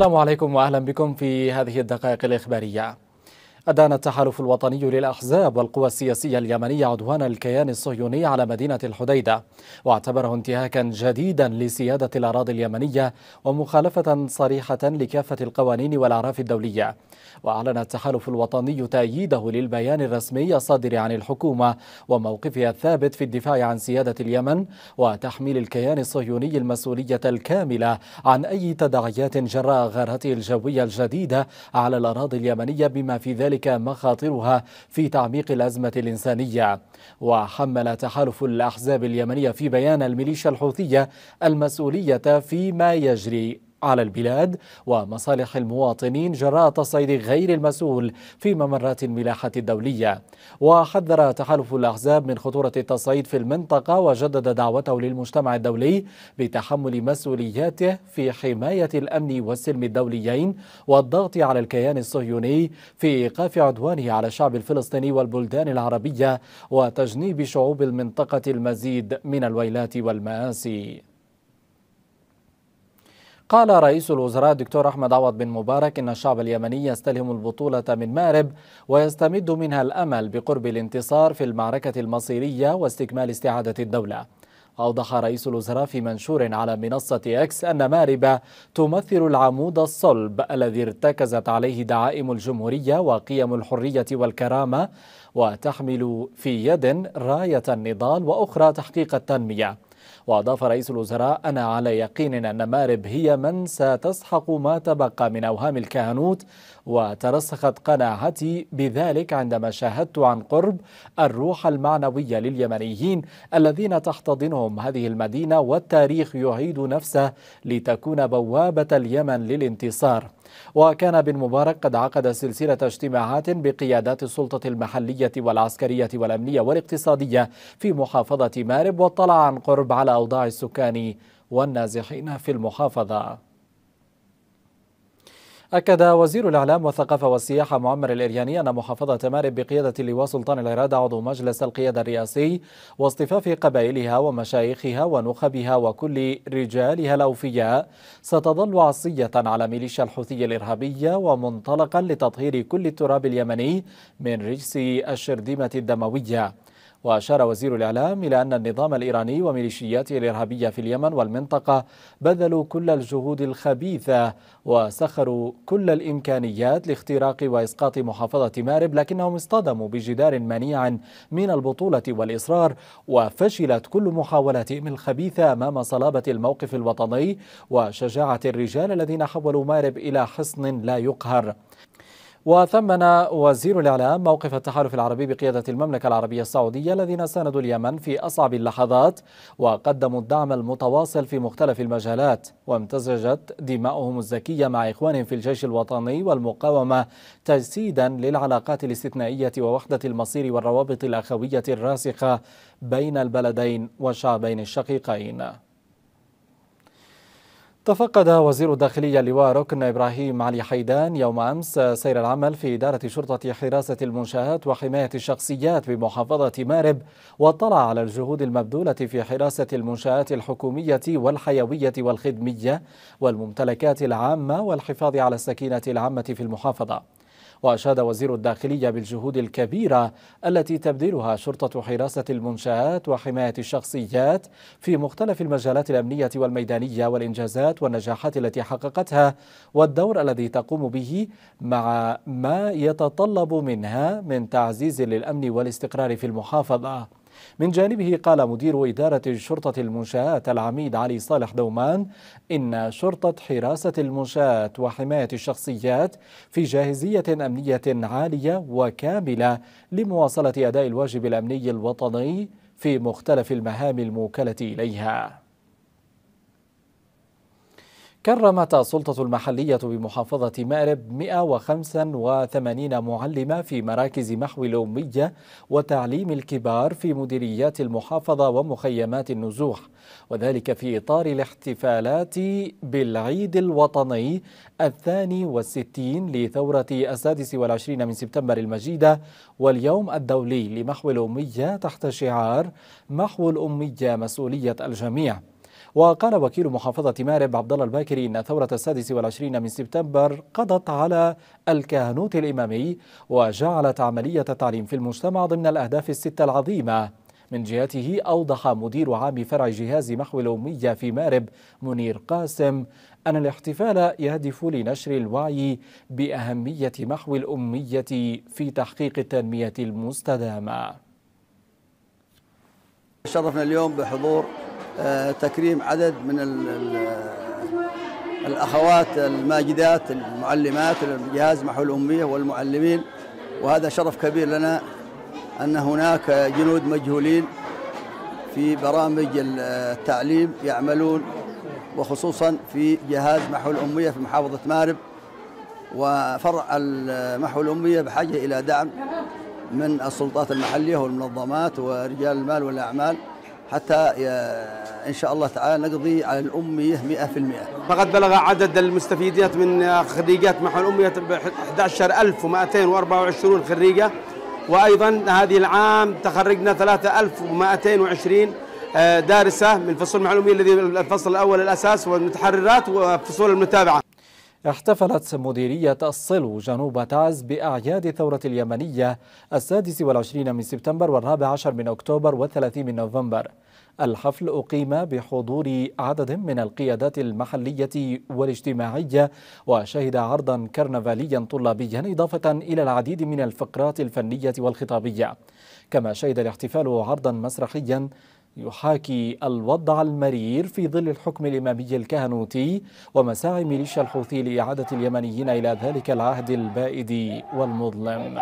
السلام عليكم واهلا بكم في هذه الدقائق الاخباريه أدان التحالف الوطني للأحزاب والقوى السياسية اليمنية عدوان الكيان الصهيوني على مدينة الحديدة واعتبره انتهاكا جديدا لسيادة الأراضي اليمنية ومخالفة صريحة لكافة القوانين والأعراف الدولية وأعلن التحالف الوطني تأييده للبيان الرسمي الصادر عن الحكومة وموقفها الثابت في الدفاع عن سيادة اليمن وتحميل الكيان الصهيوني المسؤولية الكاملة عن أي تداعيات جراء غارته الجوية الجديدة على الأراضي اليمنية بما في ذلك وكذلك مخاطرها في تعميق الأزمة الإنسانية وحمل تحالف الأحزاب اليمنية في بيان الميليشيا الحوثية المسؤولية فيما يجري على البلاد ومصالح المواطنين جراء تصعيد غير المسؤول في ممرات الملاحة الدولية وحذر تحالف الأحزاب من خطورة التصعيد في المنطقة وجدد دعوته للمجتمع الدولي بتحمل مسؤولياته في حماية الأمن والسلم الدوليين والضغط على الكيان الصهيوني في إيقاف عدوانه على الشعب الفلسطيني والبلدان العربية وتجنيب شعوب المنطقة المزيد من الويلات والمآسي قال رئيس الوزراء الدكتور أحمد عوض بن مبارك إن الشعب اليمني يستلهم البطولة من مأرب ويستمد منها الأمل بقرب الانتصار في المعركة المصيرية واستكمال استعادة الدولة أوضح رئيس الوزراء في منشور على منصة أكس أن مارب تمثل العمود الصلب الذي ارتكزت عليه دعائم الجمهورية وقيم الحرية والكرامة وتحمل في يد راية النضال وأخرى تحقيق التنمية وأضاف رئيس الوزراء أنا على يقين أن مارب هي من ستسحق ما تبقى من أوهام الكهنوت وترسخت قناعتي بذلك عندما شاهدت عن قرب الروح المعنوية لليمنيين الذين تحتضنهم هذه المدينة والتاريخ يعيد نفسه لتكون بوابة اليمن للانتصار وكان بن مبارك قد عقد سلسلة اجتماعات بقيادات السلطة المحلية والعسكرية والأمنية والاقتصادية في محافظة مارب واطلع عن قرب على أوضاع السكان والنازحين في المحافظة أكد وزير الإعلام والثقافة والسياحة معمر الإرياني أن محافظة مارب بقيادة اللواء سلطان العراد عضو مجلس القيادة الرئاسي واصطفاف قبائلها ومشايخها ونخبها وكل رجالها الأوفياء ستظل عصية على ميليشيا الحوثية الإرهابية ومنطلقا لتطهير كل التراب اليمني من رجس الشردمة الدموية وأشار وزير الإعلام إلى أن النظام الإيراني وميليشياته الإرهابية في اليمن والمنطقة بذلوا كل الجهود الخبيثة وسخروا كل الإمكانيات لاختراق وإسقاط محافظة مارب لكنهم اصطدموا بجدار منيع من البطولة والإصرار وفشلت كل محاولاتهم الخبيثة أمام صلابة الموقف الوطني وشجاعة الرجال الذين حولوا مارب إلى حصن لا يقهر وثمن وزير الإعلام موقف التحالف العربي بقيادة المملكة العربية السعودية الذين ساندوا اليمن في أصعب اللحظات وقدموا الدعم المتواصل في مختلف المجالات وامتزجت دماؤهم الزكية مع إخوانهم في الجيش الوطني والمقاومة تجسيدا للعلاقات الاستثنائية ووحدة المصير والروابط الأخوية الراسخة بين البلدين والشعبين الشقيقين تفقد وزير الداخلية اللواء ركن إبراهيم علي حيدان يوم أمس سير العمل في إدارة شرطة حراسة المنشآت وحماية الشخصيات بمحافظة مارب واطلع على الجهود المبذولة في حراسة المنشآت الحكومية والحيوية والخدمية والممتلكات العامة والحفاظ على السكينة العامة في المحافظة وأشاد وزير الداخلية بالجهود الكبيرة التي تبذلها شرطة حراسة المنشآت وحماية الشخصيات في مختلف المجالات الأمنية والميدانية والإنجازات والنجاحات التي حققتها والدور الذي تقوم به مع ما يتطلب منها من تعزيز للأمن والاستقرار في المحافظة من جانبه قال مدير إدارة شرطة المنشآت العميد علي صالح دومان إن شرطة حراسة المنشآت وحماية الشخصيات في جاهزية أمنية عالية وكاملة لمواصلة أداء الواجب الأمني الوطني في مختلف المهام الموكلة إليها كرمت السلطة المحلية بمحافظة مأرب 185 معلمة في مراكز محو الأمية وتعليم الكبار في مديريات المحافظة ومخيمات النزوح وذلك في إطار الاحتفالات بالعيد الوطني الثاني والستين لثورة السادس والعشرين من سبتمبر المجيدة واليوم الدولي لمحو الأمية تحت شعار محو الأمية مسؤولية الجميع وقال وكيل محافظة مارب عبد الله الباكري إن ثورة السادس والعشرين من سبتمبر قضت على الكهنوت الإمامي وجعلت عملية التعليم في المجتمع ضمن الأهداف الستة العظيمة من جهته أوضح مدير عام فرع جهاز محو الأمية في مارب منير قاسم أن الاحتفال يهدف لنشر الوعي بأهمية محو الأمية في تحقيق التنمية المستدامة شرفنا اليوم بحضور آه، تكريم عدد من الأخوات الماجدات المعلمات الجهاز محو الأمية والمعلمين وهذا شرف كبير لنا أن هناك جنود مجهولين في برامج التعليم يعملون وخصوصا في جهاز محو الأمية في محافظة مارب وفرع محو الأمية بحاجة إلى دعم من السلطات المحلية والمنظمات ورجال المال والأعمال حتى إن شاء الله تعالى نقضي على الأمية 100% فقد بلغ عدد المستفيدات من خريجات محو الأمية 11224 خريجة وأيضا هذه العام تخرجنا 3220 آه، دارسة من فصول محو الأمية الذي الفصل الأول الأساس والمتحررات وفصول المتابعة احتفلت مديرية الصلو جنوب تعز بأعياد الثورة اليمنية السادس والعشرين من سبتمبر والرابع عشر من أكتوبر والثلاثين من نوفمبر الحفل أقيم بحضور عدد من القيادات المحلية والاجتماعية وشهد عرضا كرنفاليا طلابيا إضافة إلى العديد من الفقرات الفنية والخطابية كما شهد الاحتفال عرضا مسرحيا يحاكي الوضع المرير في ظل الحكم الإمامي الكهنوتي ومساعي ميليشيا الحوثي لإعادة اليمنيين إلى ذلك العهد البائد والمظلم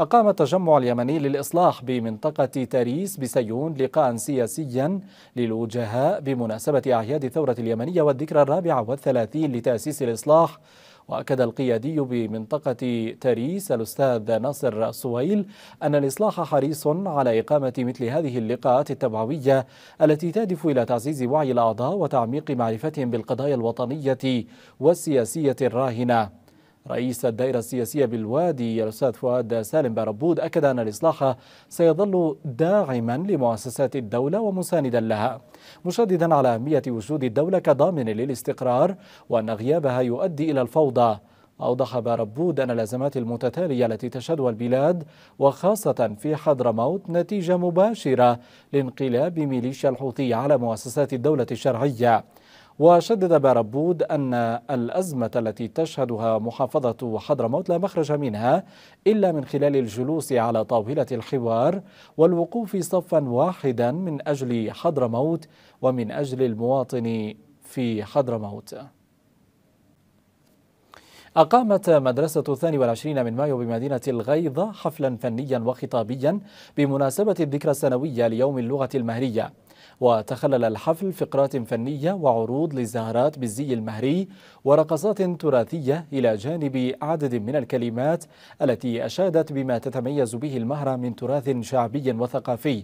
أقام التجمع اليمني للإصلاح بمنطقة تاريس بسيون لقاء سياسيا للوجهاء بمناسبة أعياد الثورة اليمنية والذكرى الرابعة والثلاثين لتأسيس الإصلاح وأكد القيادي بمنطقة تاريس الأستاذ ناصر سويل أن الإصلاح حريص على إقامة مثل هذه اللقاءات التوعوية التي تهدف إلى تعزيز وعي الأعضاء وتعميق معرفتهم بالقضايا الوطنية والسياسية الراهنة رئيس الدائرة السياسية بالوادي الأستاذ فؤاد سالم باربود أكد أن الإصلاح سيظل داعما لمؤسسات الدولة ومساندا لها مشددا على أهمية وجود الدولة كضامن للاستقرار وأن غيابها يؤدي إلى الفوضى أوضح باربود أن الأزمات المتتالية التي تشهدها البلاد وخاصة في حضرموت نتيجة مباشرة لانقلاب ميليشيا الحوثية على مؤسسات الدولة الشرعية وشدد باربود أن الأزمة التي تشهدها محافظة حضرموت لا مخرج منها إلا من خلال الجلوس على طاولة الحوار والوقوف صفا واحدا من أجل حضرموت ومن أجل المواطن في حضرموت أقامت مدرسة الثاني والعشرين من مايو بمدينة الغيض حفلا فنيا وخطابيا بمناسبة الذكرى السنوية ليوم اللغة المهرية وتخلل الحفل فقرات فنية وعروض للزهرات بالزي المهري ورقصات تراثية إلى جانب عدد من الكلمات التي أشادت بما تتميز به المهرة من تراث شعبي وثقافي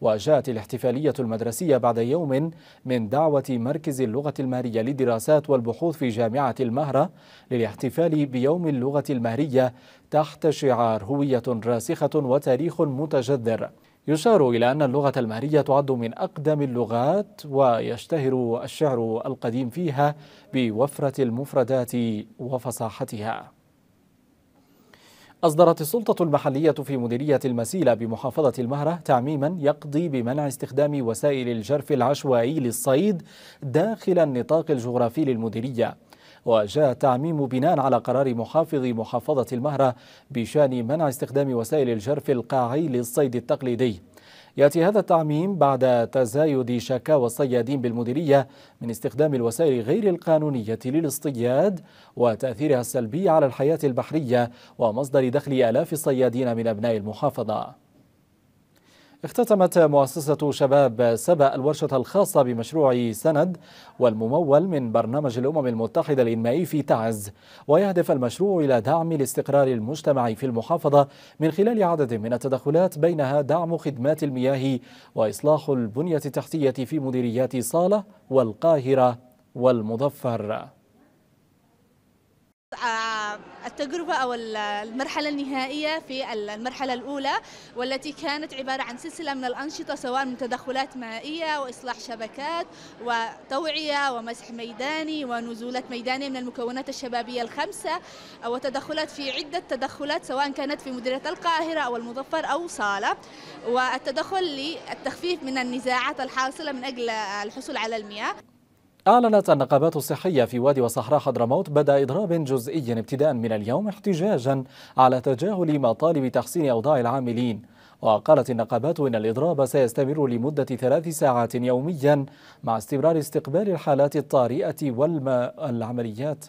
وجاءت الاحتفالية المدرسية بعد يوم من دعوة مركز اللغة المهرية للدراسات والبحوث في جامعة المهرة للاحتفال بيوم اللغة المهرية تحت شعار هوية راسخة وتاريخ متجذر يشار إلى أن اللغة المهرية تعد من أقدم اللغات ويشتهر الشعر القديم فيها بوفرة المفردات وفصاحتها أصدرت السلطة المحلية في مديرية المسيلة بمحافظة المهرة تعميما يقضي بمنع استخدام وسائل الجرف العشوائي للصيد داخل النطاق الجغرافي للمديرية وجاء التعميم بناء على قرار محافظ محافظة المهرة بشأن منع استخدام وسائل الجرف القاعي للصيد التقليدي يأتي هذا التعميم بعد تزايد شكاوى الصيادين بالمديرية من استخدام الوسائل غير القانونية للاصطياد وتأثيرها السلبي على الحياة البحرية ومصدر دخل آلاف الصيادين من أبناء المحافظة اختتمت مؤسسة شباب سبأ الورشة الخاصة بمشروع سند والممول من برنامج الأمم المتحدة الإنمائي في تعز ويهدف المشروع إلى دعم الاستقرار المجتمعي في المحافظة من خلال عدد من التدخلات بينها دعم خدمات المياه وإصلاح البنية التحتية في مديريات صالة والقاهرة والمظفر آه، التجربة أو المرحلة النهائية في المرحلة الأولى والتي كانت عبارة عن سلسلة من الأنشطة سواء من تدخلات مائية وإصلاح شبكات وتوعية ومسح ميداني ونزولات ميدانية من المكونات الشبابية الخمسة وتدخلات في عدة تدخلات سواء كانت في مديرية القاهرة أو المظفر أو صالة والتدخل للتخفيف من النزاعات الحاصلة من أجل الحصول على المياه أعلنت النقابات الصحية في وادي وصحراء حضرموت بدء إضراب جزئي ابتداء من اليوم احتجاجا على تجاهل مطالب تحسين أوضاع العاملين وقالت النقابات إن الإضراب سيستمر لمدة ثلاث ساعات يوميا مع استمرار استقبال الحالات الطارئة والعمليات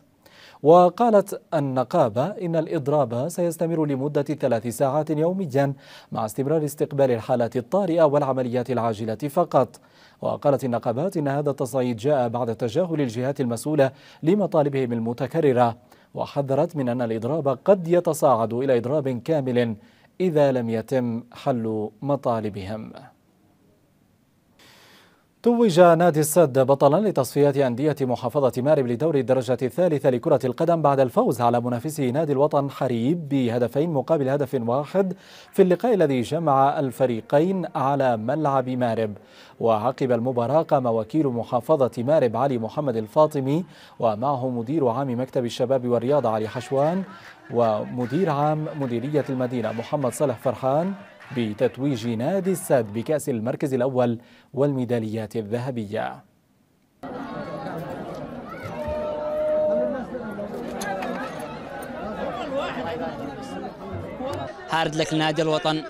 وقالت النقابة إن الإضراب سيستمر لمدة ثلاث ساعات يوميا مع استمرار استقبال الحالات الطارئة والعمليات العاجلة فقط وقالت النقابات إن هذا التصعيد جاء بعد تجاهل الجهات المسؤولة لمطالبهم المتكررة وحذرت من أن الإضراب قد يتصاعد إلى إضراب كامل إذا لم يتم حل مطالبهم توج نادي السد بطلا لتصفيات أندية محافظة مارب لدور الدرجة الثالثة لكرة القدم بعد الفوز على منافسه نادي الوطن حريب بهدفين مقابل هدف واحد في اللقاء الذي جمع الفريقين على ملعب مارب وعقب المباراة قام وكيل محافظة مارب علي محمد الفاطمي ومعه مدير عام مكتب الشباب والرياضة علي حشوان ومدير عام مديرية المدينة محمد صالح فرحان بتتويج نادي السد بكأس المركز الأول والميداليات الذهبية هارد لك لنادي الوطن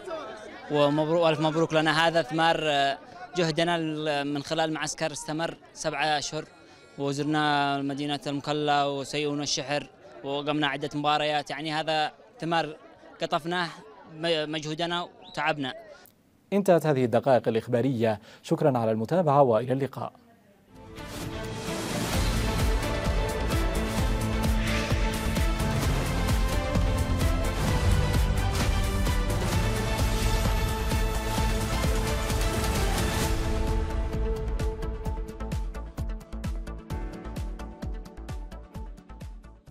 ومبروك ألف مبروك لنا هذا ثمار آه، جهدنا من خلال معسكر استمر سبعة اشهر وزرنا مدينه المكلا وسيئون الشحر وقمنا عده مباريات يعني هذا ثمار قطفناه مجهودنا تعبنا انتهت هذه الدقائق الإخبارية شكرا على المتابعة وإلى اللقاء